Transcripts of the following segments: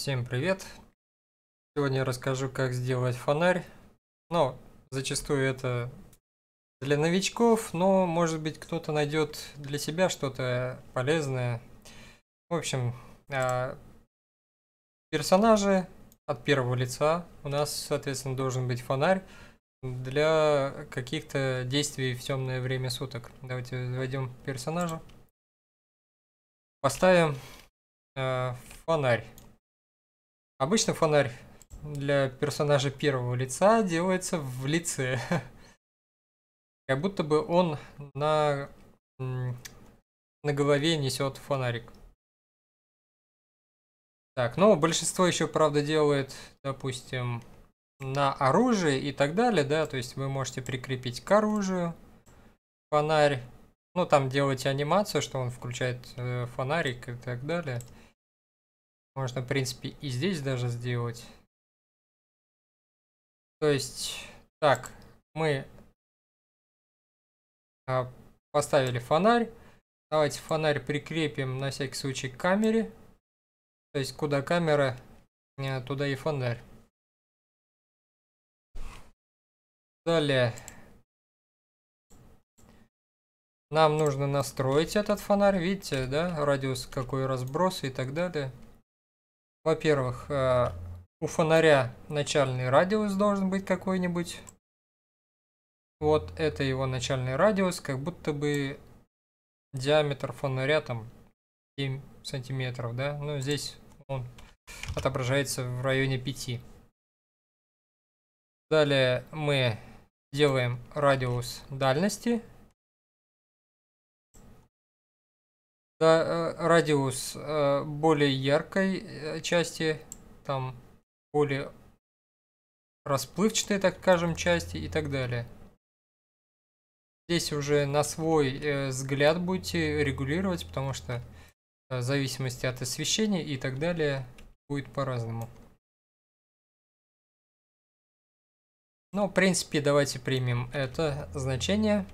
Всем привет! Сегодня я расскажу, как сделать фонарь. Но ну, зачастую это для новичков, но, может быть, кто-то найдет для себя что-то полезное. В общем, а, персонажи от первого лица. У нас, соответственно, должен быть фонарь для каких-то действий в темное время суток. Давайте войдем персонажа. Поставим а, фонарь. Обычно фонарь для персонажа первого лица делается в лице. Как будто бы он на, на голове несет фонарик. Так, но ну, большинство еще, правда, делает, допустим, на оружие и так далее, да, то есть вы можете прикрепить к оружию фонарь, ну, там делать анимацию, что он включает э, фонарик и так далее. Можно, в принципе, и здесь даже сделать. То есть, так, мы а, поставили фонарь. Давайте фонарь прикрепим на всякий случай к камере. То есть, куда камера, э, туда и фонарь. Далее. Нам нужно настроить этот фонарь. Видите, да, радиус какой разброс и так далее. Во-первых, э, у фонаря начальный радиус должен быть какой-нибудь. Вот это его начальный радиус, как будто бы диаметр фонаря там 7 сантиметров, да? Ну, здесь он отображается в районе 5. Далее мы делаем радиус дальности Э, радиус э, более яркой э, части, там более расплывчатой, так скажем, части и так далее. Здесь уже на свой взгляд будете регулировать, потому что в зависимости от освещения и так далее будет по-разному. Ну, в принципе, давайте примем это значение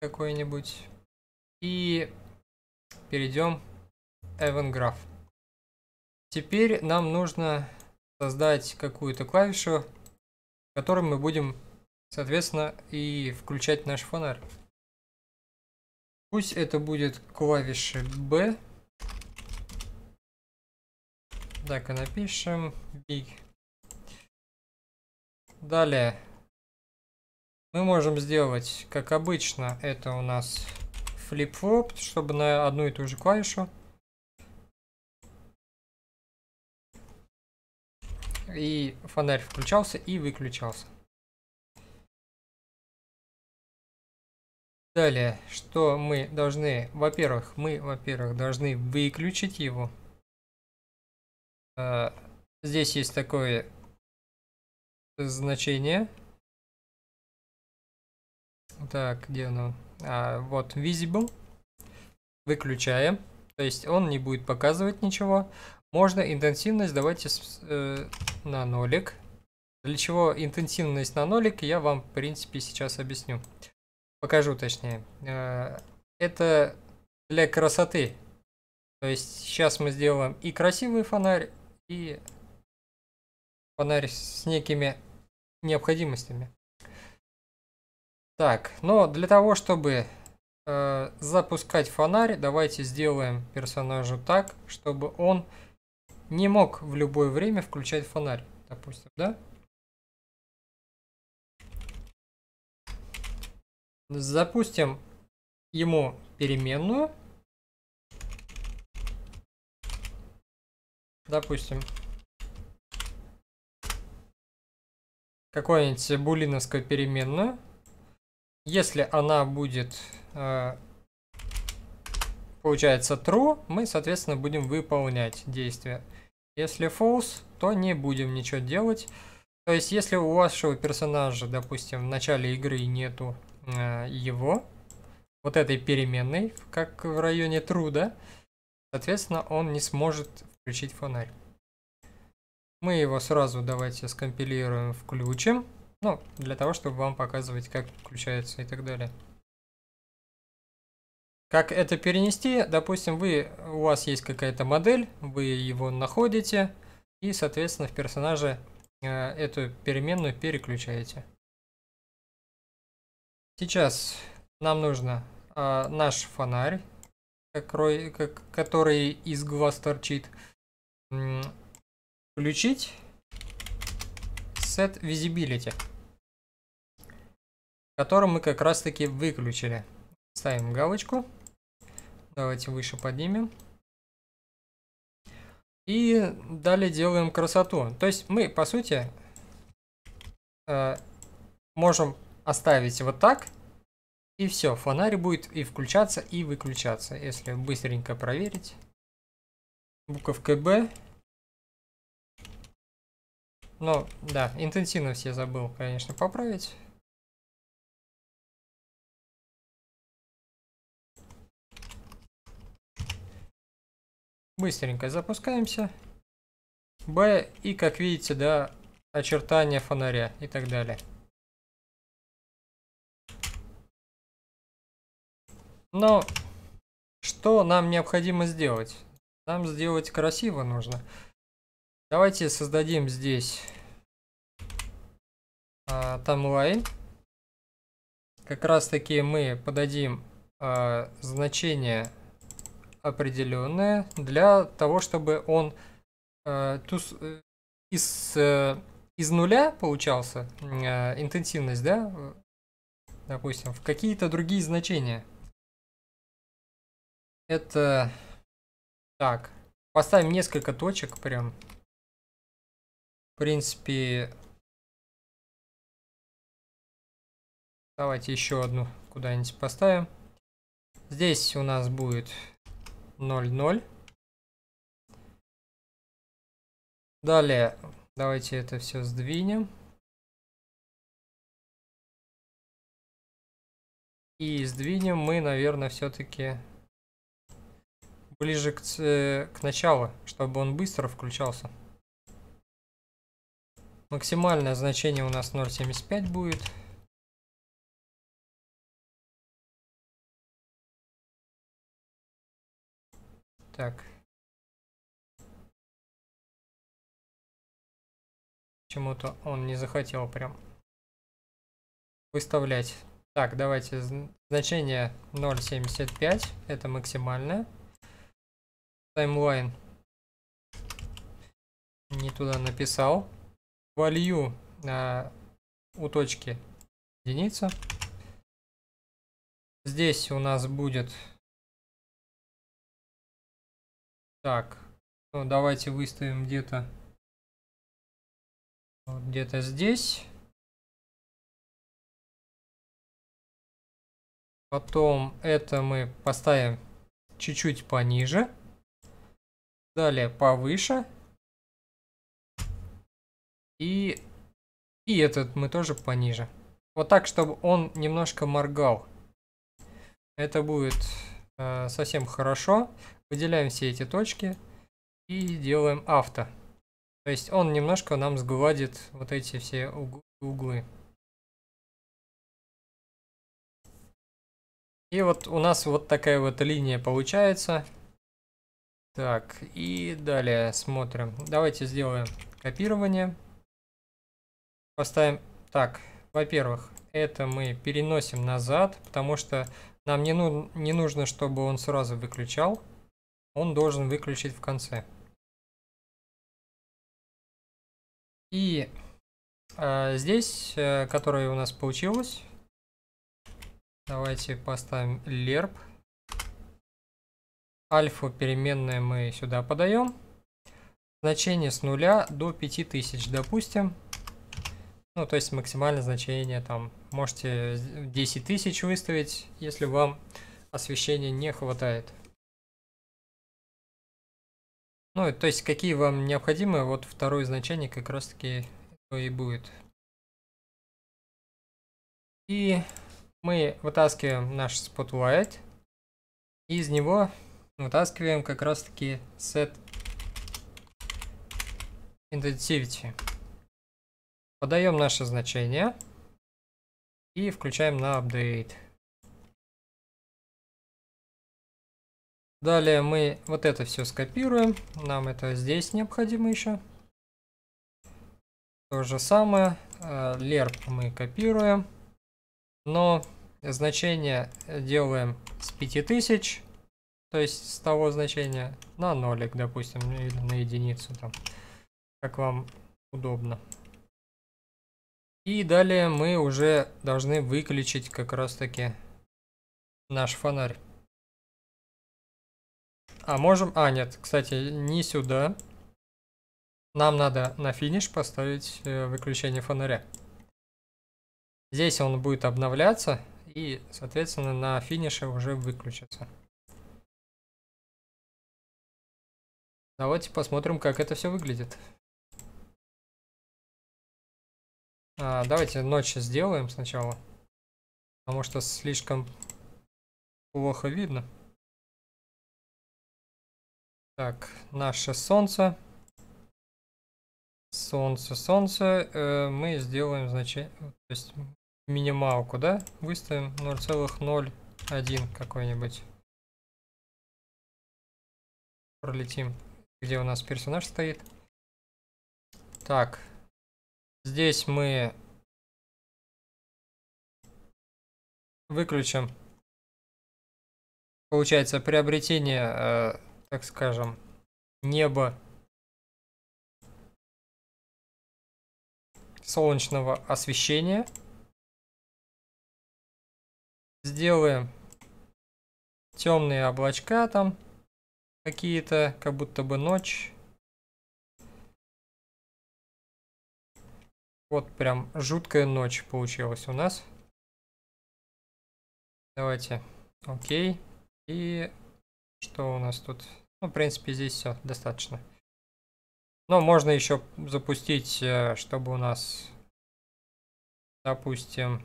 какое-нибудь. И перейдем в EvenGraph. Теперь нам нужно создать какую-то клавишу, которой мы будем, соответственно, и включать наш фонарь. Пусть это будет клавиша B. Так, и напишем Big. Далее. Мы можем сделать, как обычно, это у нас флип-флоп, чтобы на одну и ту же клавишу. И фонарь включался и выключался. Далее, что мы должны, во-первых, мы, во-первых, должны выключить его. А, здесь есть такое значение. Так, где оно? А, вот visible, выключаем, то есть он не будет показывать ничего. Можно интенсивность давайте э, на нолик. Для чего интенсивность на нолик, я вам, в принципе, сейчас объясню. Покажу точнее. Э, это для красоты. То есть сейчас мы сделаем и красивый фонарь, и фонарь с некими необходимостями. Так, но для того, чтобы э, запускать фонарь, давайте сделаем персонажу так, чтобы он не мог в любое время включать фонарь, допустим, да? Запустим ему переменную. Допустим. Какую-нибудь булиновскую переменную. Если она будет, э, получается, true, мы, соответственно, будем выполнять действие. Если false, то не будем ничего делать. То есть, если у вашего персонажа, допустим, в начале игры нету э, его, вот этой переменной, как в районе труда, соответственно, он не сможет включить фонарь. Мы его сразу давайте скомпилируем, включим. Ну, для того, чтобы вам показывать, как включается и так далее. Как это перенести? Допустим, вы, у вас есть какая-то модель, вы его находите, и, соответственно, в персонаже э, эту переменную переключаете. Сейчас нам нужно э, наш фонарь, который, который из глаз торчит, включить set visibility, который мы как раз таки выключили. Ставим галочку. Давайте выше поднимем. И далее делаем красоту. То есть мы, по сути, э, можем оставить вот так. И все, фонарь будет и включаться, и выключаться. Если быстренько проверить. Буковка Б ну, да, интенсивность я забыл, конечно, поправить. Быстренько запускаемся. Б и, как видите, да, очертания фонаря и так далее. Но что нам необходимо сделать? Нам сделать красиво нужно. Давайте создадим здесь а, таймлайн. Как раз таки мы подадим а, значение определенное для того, чтобы он а, туз, э, из, а, из нуля получался а, интенсивность, да, допустим, в какие-то другие значения. Это так. Поставим несколько точек прям в принципе... Давайте еще одну куда-нибудь поставим. Здесь у нас будет 0,0. Далее, давайте это все сдвинем. И сдвинем мы, наверное, все-таки ближе к, э, к началу, чтобы он быстро включался. Максимальное значение у нас 0.75 будет. Так. Почему-то он не захотел прям выставлять. Так, давайте значение 0.75, это максимальное. Таймлайн не туда написал волью э, а, у точки единица. Здесь у нас будет... Так, ну, давайте выставим где-то... Вот где-то здесь. Потом это мы поставим чуть-чуть пониже. Далее повыше. И, и этот мы тоже пониже. Вот так, чтобы он немножко моргал. Это будет э, совсем хорошо. Выделяем все эти точки и делаем авто. То есть он немножко нам сгладит вот эти все углы. И вот у нас вот такая вот линия получается. Так, и далее смотрим. Давайте сделаем копирование. Поставим так. Во-первых, это мы переносим назад, потому что нам не, ну, не нужно, чтобы он сразу выключал. Он должен выключить в конце. И э, здесь, э, которое у нас получилось, давайте поставим лерп. Альфа переменная мы сюда подаем. Значение с нуля до 5000, допустим. Ну, то есть максимальное значение там можете 10 тысяч выставить, если вам освещения не хватает. Ну, то есть какие вам необходимы, вот второе значение как раз таки и будет. И мы вытаскиваем наш Spotlight. И из него вытаскиваем как раз таки set intensivity. Подаем наше значение и включаем на апдейт. Далее мы вот это все скопируем. Нам это здесь необходимо еще. То же самое. Лерп э, мы копируем. Но значение делаем с 5000. То есть с того значения на нолик, допустим, или на единицу там. Как вам удобно. И далее мы уже должны выключить как раз таки наш фонарь. А можем... А, нет, кстати, не сюда. Нам надо на финиш поставить э, выключение фонаря. Здесь он будет обновляться и, соответственно, на финише уже выключится. Давайте посмотрим, как это все выглядит. А, давайте ночь сделаем сначала. Потому что слишком плохо видно. Так, наше солнце. Солнце, солнце. Э, мы сделаем значение... То есть минималку, да? Выставим 0,01 какой-нибудь. Пролетим. Где у нас персонаж стоит? Так, Здесь мы выключим, получается, приобретение, э, так скажем, неба солнечного освещения. Сделаем темные облачка там какие-то, как будто бы ночь. Вот прям жуткая ночь получилась у нас. Давайте. Окей. И что у нас тут? Ну, в принципе, здесь все достаточно. Но можно еще запустить, э, чтобы у нас, допустим...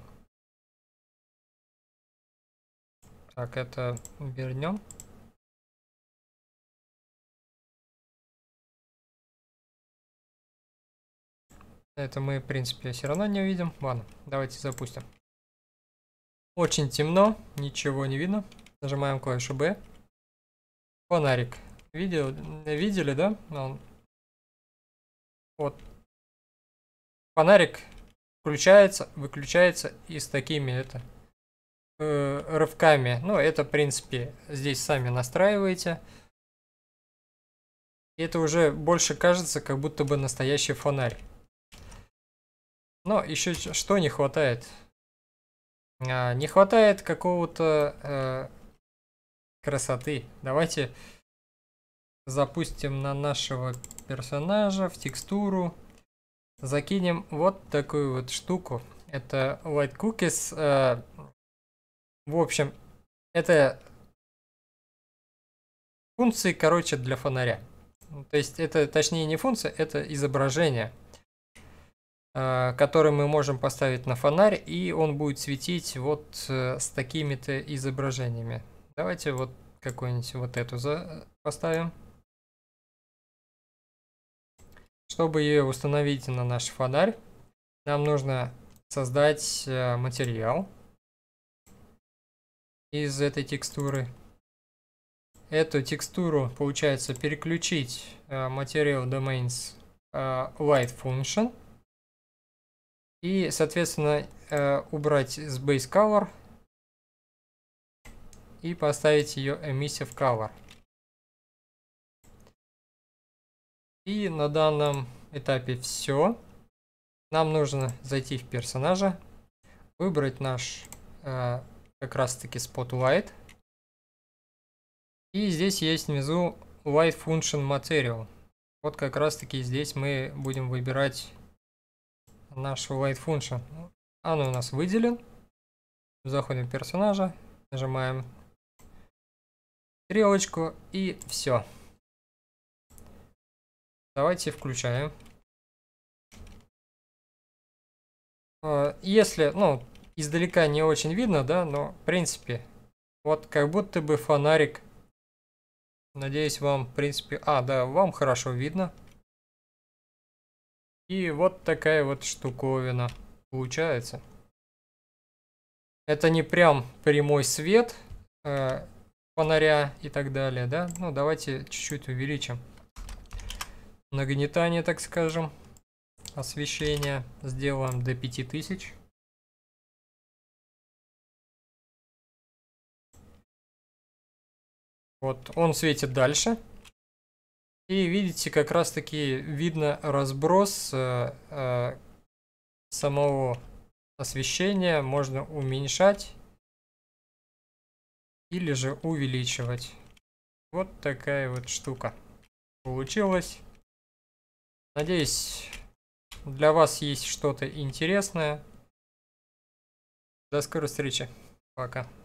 Так, это вернем. Это мы, в принципе, все равно не увидим. Ладно, давайте запустим. Очень темно, ничего не видно. Нажимаем клавишу B. Фонарик. Видел, видели, да? Ну, он... Вот. Фонарик включается, выключается и с такими это э, рывками. Ну, это, в принципе, здесь сами настраиваете. И это уже больше кажется, как будто бы настоящий фонарь. Но ну, еще что не хватает? А, не хватает какого-то э, красоты. Давайте запустим на нашего персонажа в текстуру. Закинем вот такую вот штуку. Это White Cookies. Э, в общем, это функции, короче, для фонаря. То есть это, точнее, не функция, это изображение. Э, который мы можем поставить на фонарь, и он будет светить вот э, с такими-то изображениями. Давайте вот какую-нибудь вот эту за поставим. Чтобы ее установить на наш фонарь, нам нужно создать э, материал из этой текстуры. Эту текстуру, получается, переключить материал domains light function – и, соответственно, э, убрать с base color и поставить ее emissive color. И на данном этапе все. Нам нужно зайти в персонажа, выбрать наш э, как раз таки spotlight. И здесь есть внизу light function material. Вот как раз таки здесь мы будем выбирать нашу wait function. Оно у нас выделен. Заходим в персонажа, нажимаем стрелочку и все. Давайте включаем. Э, если, ну, издалека не очень видно, да, но в принципе, вот как будто бы фонарик. Надеюсь, вам, в принципе, а, да, вам хорошо видно. И вот такая вот штуковина получается. Это не прям прямой свет э, фонаря и так далее, да? Ну, давайте чуть-чуть увеличим нагнетание, так скажем. Освещение сделаем до 5000. Вот он светит дальше. И видите, как раз таки видно разброс э, э, самого освещения. Можно уменьшать или же увеличивать. Вот такая вот штука получилась. Надеюсь, для вас есть что-то интересное. До скорой встречи. Пока.